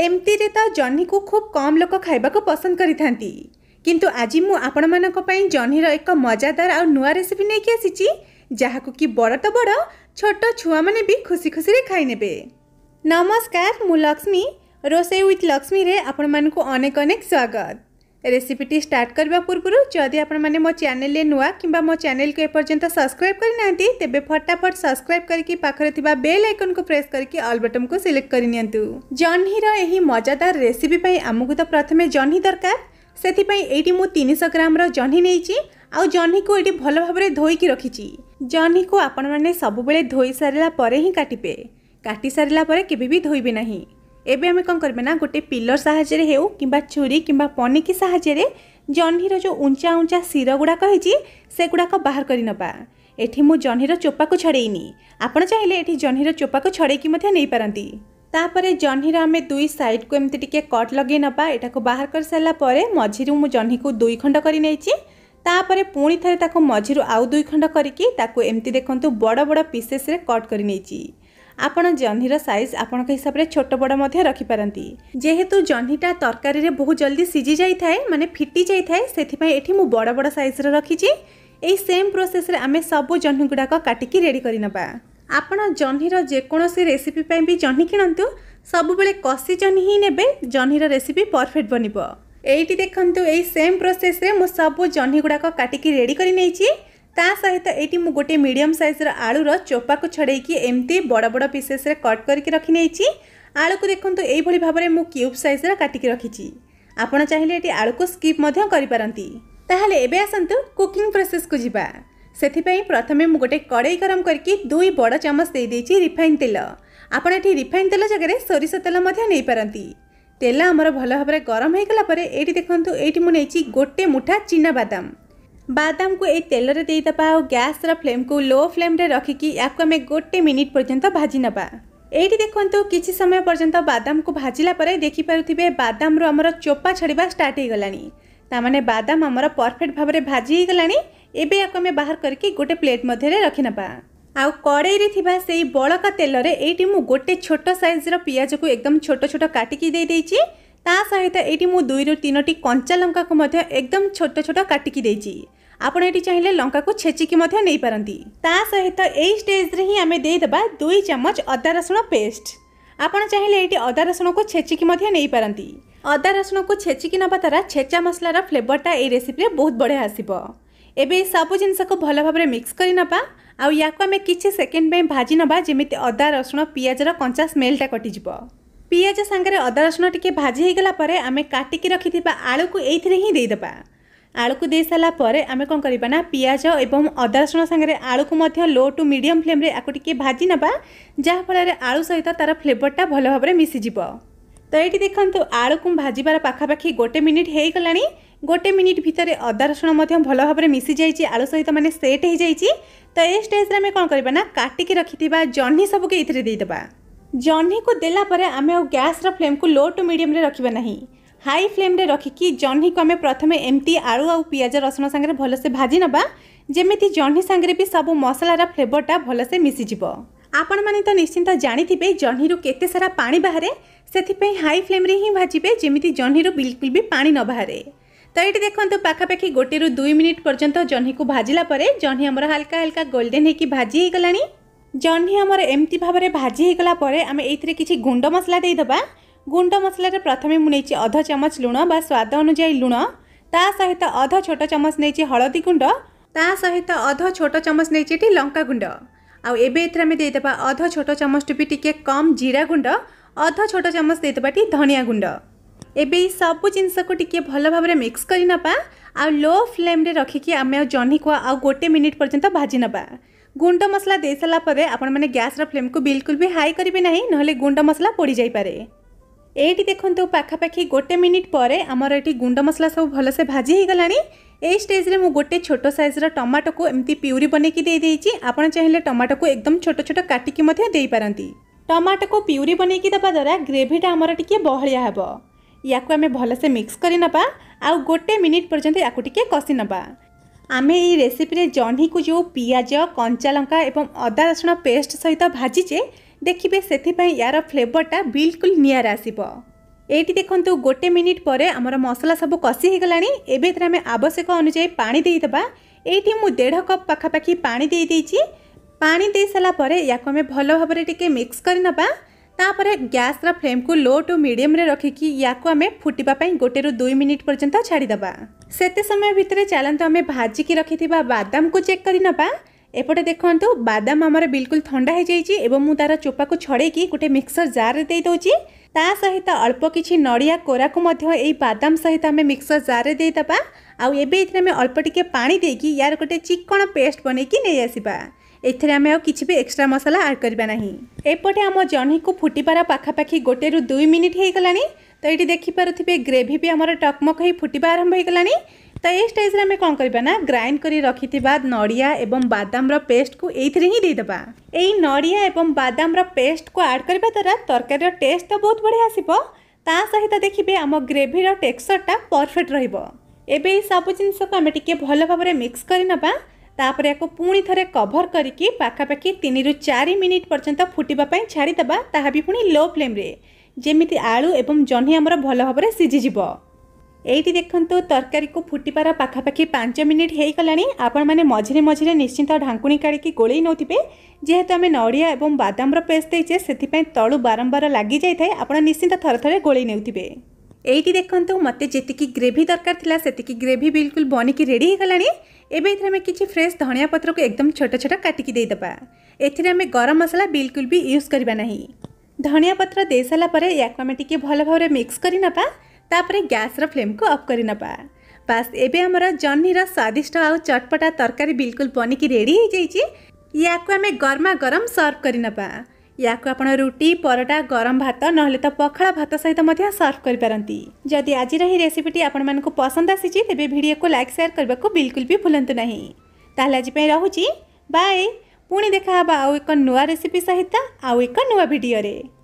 ଏମିତିରେ ତ ଜହ୍ନିକୁ ଖୁବ୍ କମ୍ ଲୋକ ଖାଇବାକୁ ପସନ୍ଦ କରିଥାନ୍ତି କିନ୍ତୁ ଆଜି ମୁଁ ଆପଣମାନଙ୍କ ପାଇଁ ଜହ୍ନିର ଏକ ମଜାଦାର ଆଉ ନୂଆ ରେସିପି ନେଇକି ଆସିଛି ଯାହାକୁ କି ବଡ଼ ତ ବଡ଼ ଛୋଟ ଛୁଆମାନେ ବି ଖୁସି ଖୁସିରେ ଖାଇନେବେ ନମସ୍କାର ମୁଁ ଲକ୍ଷ୍ମୀ ରୋଷେଇ ୱିଥ୍ ଲକ୍ଷ୍ମୀରେ ଆପଣମାନଙ୍କୁ ଅନେକ ଅନେକ ସ୍ୱାଗତ ରେସିପିଟି ଷ୍ଟାର୍ଟ କରିବା ପୂର୍ବରୁ ଯଦି ଆପଣମାନେ ମୋ ଚ୍ୟାନେଲରେ ନୂଆ କିମ୍ବା ମୋ ଚ୍ୟାନେଲକୁ ଏପର୍ଯ୍ୟନ୍ତ ସବସ୍କ୍ରାଇବ୍ କରିନାହାନ୍ତି ତେବେ ଫଟାଫଟ ସବସ୍କ୍ରାଇବ୍ କରିକି ପାଖରେ ଥିବା ବେଲ୍ ଆଇକନ୍କୁ ପ୍ରେସ୍ କରିକି ଅଲ୍ ବଟନ୍କୁ ସିଲେକ୍ଟ କରିନିଅନ୍ତୁ ଜହ୍ନିର ଏହି ମଜାଦାର ରେସିପି ପାଇଁ ଆମକୁ ତ ପ୍ରଥମେ ଜହ୍ନି ଦରକାର ସେଥିପାଇଁ ଏଇଠି ମୁଁ ତିନିଶହ ଗ୍ରାମର ଜହ୍ନି ନେଇଛି ଆଉ ଜହ୍ନିକୁ ଏଇଠି ଭଲ ଭାବରେ ଧୋଇକି ରଖିଛି ଜହ୍ନିକୁ ଆପଣମାନେ ସବୁବେଳେ ଧୋଇ ସାରିଲା ପରେ ହିଁ କାଟିବେ କାଟି ସାରିଲା ପରେ କେବେ ବି ଧୋଇବେ ନାହିଁ এবে আমি কম করবে না গোটে পিলর সাহায্যে হেউ কিংবা ছুরি কিংবা পনিকি সাহায্যে জহ্নির যে উঁচা উঁচা শির গুড়াক হয়েছি সেগুড়াক বাহার করে নেবা এটি মু জহ্নির চোপাকে ছড়াইনি আপনার চাইলে এটি জহ্নির চোপাকে ছড়াইকি নেইপারতি তাপরে জহ্নির আমি দুই সাইডকু এমতি টিকিয়ে কট লগাই নেবা এটা বাহার করে সারা পরে মঝিরু মু জহ্নিকে দুই খণ্ড করে নেইছি তাপরে পুঁ থে তাকে মঝিরু আউ দুই খণ্ড করিকি তাকে এমতি দেখুন বড় বড় পিসেসরে কট করে নেইছি ଆପଣ ଜହ୍ନିର ସାଇଜ୍ ଆପଣଙ୍କ ହିସାବରେ ଛୋଟ ବଡ଼ ମଧ୍ୟ ରଖିପାରନ୍ତି ଯେହେତୁ ଜହ୍ନିଟା ତରକାରୀରେ ବହୁତ ଜଲ୍ଦି ସିଝି ଯାଇଥାଏ ମାନେ ଫିଟି ଯାଇଥାଏ ସେଥିପାଇଁ ଏଠି ମୁଁ ବଡ଼ ବଡ଼ ସାଇଜ୍ର ରଖିଛି ଏହି ସେମ୍ ପ୍ରୋସେସ୍ରେ ଆମେ ସବୁ ଜହ୍ନି ଗୁଡ଼ାକ କାଟିକି ରେଡ଼ି କରିନେବା ଆପଣ ଜହ୍ନିର ଯେକୌଣସି ରେସିପି ପାଇଁ ବି ଜହ୍ନି କିଣନ୍ତୁ ସବୁବେଳେ କଷି ଜହ୍ନି ହିଁ ନେବେ ଜହ୍ନିର ରେସିପି ପରଫେକ୍ଟ ବନିବ ଏଇଠି ଦେଖନ୍ତୁ ଏଇ ସେମ୍ ପ୍ରୋସେସ୍ରେ ମୁଁ ସବୁ ଜହ୍ନି ଗୁଡ଼ାକ କାଟିକି ରେଡ଼ି କରି ନେଇଛି ତା ସହିତ ଏଇଠି ମୁଁ ଗୋଟିଏ ମିଡ଼ିୟମ୍ ସାଇଜ୍ର ଆଳୁର ଚୋପାକୁ ଛଡ଼େଇକି ଏମିତି ବଡ଼ ବଡ଼ ପିସେସ୍ରେ କଟ୍ କରିକି ରଖିନେଇଛି ଆଳୁକୁ ଦେଖନ୍ତୁ ଏଇଭଳି ଭାବରେ ମୁଁ କ୍ୟୁବ୍ ସାଇଜ୍ର କାଟିକି ରଖିଛି ଆପଣ ଚାହିଁଲେ ଏଠି ଆଳୁକୁ ସ୍କିପ୍ ମଧ୍ୟ କରିପାରନ୍ତି ତାହେଲେ ଏବେ ଆସନ୍ତୁ କୁକିଂ ପ୍ରୋସେସ୍କୁ ଯିବା ସେଥିପାଇଁ ପ୍ରଥମେ ମୁଁ ଗୋଟେ କଡ଼େଇ ଗରମ କରିକି ଦୁଇ ବଡ଼ ଚାମଚ ଦେଇଦେଇଛି ରିଫାଇନ୍ ତେଲ ଆପଣ ଏଠି ରିଫାଇନ୍ ତେଲ ଜାଗାରେ ସୋରିଷ ତେଲ ମଧ୍ୟ ନେଇପାରନ୍ତି ତେଲ ଆମର ଭଲ ଭାବରେ ଗରମ ହୋଇଗଲା ପରେ ଏଇଠି ଦେଖନ୍ତୁ ଏଇଠି ମୁଁ ନେଇଛି ଗୋଟେ ମୁଠା ଚିନାବାଦାମ ବାଦାମକୁ ଏଇ ତେଲରେ ଦେଇଦେବା ଆଉ ଗ୍ୟାସ୍ର ଫ୍ଲେମ୍କୁ ଲୋ ଫ୍ଲେମ୍ରେ ରଖିକି ୟାକୁ ଆମେ ଗୋଟେ ମିନିଟ୍ ପର୍ଯ୍ୟନ୍ତ ଭାଜି ନେବା ଏଇଠି ଦେଖନ୍ତୁ କିଛି ସମୟ ପର୍ଯ୍ୟନ୍ତ ବାଦାମକୁ ଭାଜିଲା ପରେ ଦେଖିପାରୁଥିବେ ବାଦାମରୁ ଆମର ଚୋପା ଛଡ଼ିବା ଷ୍ଟାର୍ଟ ହୋଇଗଲାଣି ତାମାନେ ବାଦାମ ଆମର ପରଫେକ୍ଟ ଭାବରେ ଭାଜି ହୋଇଗଲାଣି ଏବେ ୟାକୁ ଆମେ ବାହାର କରିକି ଗୋଟେ ପ୍ଲେଟ୍ ମଧ୍ୟରେ ରଖିନେବା ଆଉ କଡ଼େଇରେ ଥିବା ସେଇ ବଳକା ତେଲରେ ଏଇଠି ମୁଁ ଗୋଟେ ଛୋଟ ସାଇଜ୍ର ପିଆଜକୁ ଏକଦମ ଛୋଟ ଛୋଟ କାଟିକି ଦେଇଦେଇଛି ତା ସହିତ ଏଇଠି ମୁଁ ଦୁଇରୁ ତିନୋଟି କଞ୍ଚା ଲଙ୍କାକୁ ମଧ୍ୟ ଏକଦମ ଛୋଟ ଛୋଟ କାଟିକି ଦେଇଛି ଆପଣ ଏଠି ଚାହିଁଲେ ଲଙ୍କାକୁ ଛେଚିକି ମଧ୍ୟ ନେଇପାରନ୍ତି ତା ସହିତ ଏଇ ଷ୍ଟେଜ୍ରେ ହିଁ ଆମେ ଦେଇଦେବା ଦୁଇ ଚାମଚ ଅଦା ରସୁଣ ପେଷ୍ଟ ଆପଣ ଚାହିଁଲେ ଏଇଠି ଅଦା ରସୁଣକୁ ଛେଚିକି ମଧ୍ୟ ନେଇପାରନ୍ତି ଅଦା ରସୁଣକୁ ଛେଚିକି ନେବା ଦ୍ୱାରା ଛେଚା ମସଲାର ଫ୍ଲେଭରଟା ଏଇ ରେସିପିରେ ବହୁତ ବଢ଼ିଆ ଆସିବ ଏବେ ସବୁ ଜିନିଷକୁ ଭଲ ଭାବରେ ମିକ୍ସ କରି ନେବା ଆଉ ୟାକୁ ଆମେ କିଛି ସେକେଣ୍ଡ ପାଇଁ ଭାଜି ନେବା ଯେମିତି ଅଦା ରସୁଣ ପିଆଜର କଞ୍ଚା ସ୍ମେଲ୍ଟା କଟିଯିବ ପିଆଜ ସାଙ୍ଗରେ ଅଦା ରସୁଣ ଟିକେ ଭାଜି ହୋଇଗଲା ପରେ ଆମେ କାଟିକି ରଖିଥିବା ଆଳୁକୁ ଏଇଥିରେ ହିଁ ଦେଇଦେବା ଆଳୁକୁ ଦେଇସାରିଲା ପରେ ଆମେ କ'ଣ କରିବା ନା ପିଆଜ ଏବଂ ଅଦା ରସୁଣ ସାଙ୍ଗରେ ଆଳୁକୁ ମଧ୍ୟ ଲୋ ଟୁ ମିଡ଼ିୟମ୍ ଫ୍ଲେମ୍ରେ ଆକୁ ଟିକିଏ ଭାଜି ନେବା ଯାହାଫଳରେ ଆଳୁ ସହିତ ତା'ର ଫ୍ଲେଭରଟା ଭଲ ଭାବରେ ମିଶିଯିବ ତ ଏଇଠି ଦେଖନ୍ତୁ ଆଳୁକୁ ଭାଜିବାର ପାଖାପାଖି ଗୋଟେ ମିନିଟ୍ ହୋଇଗଲାଣି ଗୋଟେ ମିନିଟ୍ ଭିତରେ ଅଦା ରସୁଣ ମଧ୍ୟ ଭଲ ଭାବରେ ମିଶିଯାଇଛି ଆଳୁ ସହିତ ମାନେ ସେଟ୍ ହୋଇଯାଇଛି ତ ଏ ଷ୍ଟେଜ୍ରେ ଆମେ କ'ଣ କରିବା ନା କାଟିକି ରଖିଥିବା ଜହ୍ନି ସବୁକୁ ଏଇଥିରେ ଦେଇଦେବା ଜହ୍ନିକୁ ଦେଲା ପରେ ଆମେ ଆଉ ଗ୍ୟାସ୍ର ଫ୍ଲେମ୍କୁ ଲୋ ଟୁ ମିଡ଼ିୟମ୍ରେ ରଖିବା ନାହିଁ ହାଇ ଫ୍ଲେମ୍ରେ ରଖିକି ଜହ୍ନିକୁ ଆମେ ପ୍ରଥମେ ଏମିତି ଆଳୁ ଆଉ ପିଆଜ ରସୁଣ ସାଙ୍ଗରେ ଭଲସେ ଭାଜି ନେବା ଯେମିତି ଜହ୍ନି ସାଙ୍ଗରେ ବି ସବୁ ମସଲାର ଫ୍ଲେଭରଟା ଭଲସେ ମିଶିଯିବ ଆପଣମାନେ ତ ନିଶ୍ଚିନ୍ତ ଜାଣିଥିବେ ଜହ୍ନିରୁ କେତେ ସାରା ପାଣି ବାହାରେ ସେଥିପାଇଁ ହାଇ ଫ୍ଲେମ୍ରେ ହିଁ ଭାଜିବେ ଯେମିତି ଜହ୍ନିରୁ ବିଲକୁଲ ବି ପାଣି ନ ବାହାରେ ତ ଏଇଠି ଦେଖନ୍ତୁ ପାଖାପାଖି ଗୋଟିଏରୁ ଦୁଇ ମିନିଟ୍ ପର୍ଯ୍ୟନ୍ତ ଜହ୍ନିକୁ ଭାଜିଲା ପରେ ଜହ୍ନି ଆମର ହାଲକା ହାଲକା ଗୋଲ୍ଡେନ୍ ହେଇକି ଭାଜି ହେଇଗଲାଣି জহ্নি আমার এমতি ভাবে ভাজি হয়ে গলা পরে আমি এইথিরে কিছু গুণ্ড মশলা দেইদেবা গুণ্ড মশলার প্রথমে মু নেছি অধ চামচ লুণ বা স্বাদ অনুযায়ী লুণ তা সহিত অধ ছোট চামচ নেছি হলদি গুণ্ড তা সহিত অধ ছোট চামচ নেছি এটি লঙ্কা গুণ্ড আউ এবে এথিরে আমি দেইদেবা অধ ছোট চামচটি বি টিকে কম জিরা গুণ্ড অধ ছোট চামচ দেইদেবা টি ধনিয়া গুণ্ড এবে এই সবু জিনিসকু টিকে ভাল ভাবে মিক্স করে নেবা আউ লো ফ্লেমে রখিকি আমি আউ জহ্নিকু আউ গোটে মিনিট পর্যন্ত ভাজি নেবা গুণ্ড মশলা ଦେଇସାରିଲା ପରେ ଆପଣମାନେ ଗ୍ୟାସ୍ର ଫ୍ଲେମ୍କୁ ବିଲକୁଲ ବି ହାଇ କରିବେ ନାହିଁ ନହେଲେ ଗୁଣ୍ଡ ମସଲା ପୋଡ଼ିଯାଇପାରେ ଏଇଠି ଦେଖନ୍ତୁ ପାଖାପାଖି ଗୋଟେ ମିନିଟ୍ ପରେ ଆମର ଏଠି ଗୁଣ୍ଡ ମସଲା ସବୁ ଭଲସେ ଭାଜି ହୋଇଗଲାଣି এই স্টেজে মু গোটে ছোট সাইজর টমাটোকু এমতি পিউরি বনাইকি দিয়েছি আপনার চাইলে টমাটোকু একদম ছোট ছোট কাটিকি মধ্যেপারতি টমাটোকু পিউরি বনাইকি দেওয়া দ্বারা গ্রেভিটা আমার টিকি বহলিয়া হব ইয়াকু আমি ভালসে মিক্স করে নেবা আউ গোটে মিনিট পর্যন্ত ইয়াকু টিকি কষি নেবা ଆମେ ଏଇ ରେସିପିରେ ଜହ୍ନିକୁ ଯେଉଁ ପିଆଜ କଞ୍ଚା ଲଙ୍କା ଏବଂ ଅଦା ରସୁଣ ପେଷ୍ଟ ସହିତ ଭାଜିଛେ ଦେଖିବେ ସେଥିପାଇଁ ୟାର ଫ୍ଲେଭରଟା ବିଲକୁଲ ନିଆରା ଆସିବ ଏଇଠି ଦେଖନ୍ତୁ ଗୋଟେ ମିନିଟ୍ ପରେ ଆମର ମସଲା ସବୁ କଷି ହୋଇଗଲାଣି ଏବେ ଏଥିରେ ଆମେ ଆବଶ୍ୟକ ଅନୁଯାୟୀ ପାଣି ଦେଇଦେବା ଏଇଠି ମୁଁ ଦେଢ଼ କପ୍ ପାଖାପାଖି ପାଣି ଦେଇଦେଇଛି ପାଣି ଦେଇସାରିଲା ପରେ ୟାକୁ ଆମେ ଭଲ ଭାବରେ ଟିକେ ମିକ୍ସ କରିନେବା तापर गैस फ्लेम को लो टू मीडियम रे रखी या फुटापी गोटे रू दुई मिनिट पर्यंत छाड़देव से समय भितर चलत आम भाजिकी रखी बादाम को चेक कर एपटे देखो बादाम आमर बिल्कुल थंडा हो जाए तार चोपा को छड़े कि गोटे मिक्सर जारे ता सहित अल्प किसी नड़िया कोरा को बादाम सहित आम मिक्सर जारे देदेबा आउ एवं अल्प टिके पा देकी यार गोटे चिकन पेस्ट बनई कि नहीं आसवा ଏଥିରେ ଆମେ ଆଉ କିଛି ବି ଏକ୍ସଟ୍ରା ମସଲା ଆଡ଼୍ କରିବା ନାହିଁ ଏପଟେ ଆମ ଜହ୍ନିକୁ ଫୁଟିବାର ପାଖାପାଖି ଗୋଟେରୁ ଦୁଇ ମିନିଟ୍ ହୋଇଗଲାଣି ତ ଏଇଠି ଦେଖିପାରୁଥିବେ ଗ୍ରେଭି ବି ଆମର ଟକମକ ହୋଇ ଫୁଟିବା ଆରମ୍ଭ ହୋଇଗଲାଣି ତ ଏଇ ଷ୍ଟେଜ୍ରେ ଆମେ କ'ଣ କରିବା ନା ଗ୍ରାଇଣ୍ଡ କରି ରଖିଥିବା ନଡ଼ିଆ ଏବଂ ବାଦାମର ପେଷ୍ଟକୁ ଏଇଥିରେ ହିଁ ଦେଇଦେବା ଏଇ ନଡ଼ିଆ ଏବଂ ବାଦାମର ପେଷ୍ଟକୁ ଆଡ଼୍ କରିବା ଦ୍ୱାରା ତରକାରୀର ଟେଷ୍ଟ ତ ବହୁତ ବଢ଼ିଆ ଆସିବ ତା ସହିତ ଦେଖିବେ ଆମ ଗ୍ରେଭିର ଟେକ୍ସଚରଟା ପରଫେକ୍ଟ ରହିବ ଏବେ ଏଇ ସବୁ ଜିନିଷକୁ ଆମେ ଟିକିଏ ଭଲ ଭାବରେ ମିକ୍ସ କରିନେବା ତାପରେ ୟାକୁ ପୁଣି ଥରେ କଭର କରିକି ପାଖାପାଖି ତିନିରୁ ଚାରି ମିନିଟ୍ ପର୍ଯ୍ୟନ୍ତ ଫୁଟିବା ପାଇଁ ଛାଡ଼ିଦେବା ତାହା ବି ପୁଣି ଲୋ ଫ୍ଲେମ୍ରେ ଯେମିତି ଆଳୁ ଏବଂ ଜହ୍ନି ଆମର ଭଲ ଭାବରେ ସିଝିଯିବ ଏଇଠି ଦେଖନ୍ତୁ ତରକାରୀକୁ ଫୁଟିବାର ପାଖାପାଖି ପାଞ୍ଚ ମିନିଟ୍ ହୋଇଗଲାଣି ଆପଣମାନେ ମଝିରେ ମଝିରେ ନିଶ୍ଚିନ୍ତ ଢାଙ୍କୁଣି କାଢ଼ିକି ଗୋଳେଇ ନେଉଥିବେ ଯେହେତୁ ଆମେ ନଡ଼ିଆ ଏବଂ ବାଦାମର ପେଷ୍ଟ ଦେଇଛେ ସେଥିପାଇଁ ତଳୁ ବାରମ୍ବାର ଲାଗିଯାଇଥାଏ ଆପଣ ନିଶ୍ଚିନ୍ତ ଥରେ ଥରେ ଗୋଳେଇ ନେଉଥିବେ ये देखते मत जी ग्रेवि दरकार से ग्रेवि बिलकुल बनिकी रेडीगला एबरे किसी फ्रेश धनिया पत्र को एकदम छोट छोट काटिकी काटिकीद एमें गरम मसला बिलकुल भी यूज करवा ना धनिया पत्र दे सारापर या भल भाव मिक्स कर ना करापर ग्यास्र फ्लेम को अफ करना बास एवं आमर जहनीर स्वादिष्ट आ चटपटा तरकारी बिलकुल बनिकी रेडी या गरमा गरम सर्व करना याकु आप रुटी परटा गरम भात ना तो पखाड़ भात सहित तो सर्व करपारती जदि आज रेसीपीटी आपण पसंद आसी तेज भिडियो को लाइक सेयार करने को बिलकुल भी भूलु ना तो आज रही बाय पुणी देखा आउ एक नुआ रेसीपी सहित आउ एक नुआ भिडे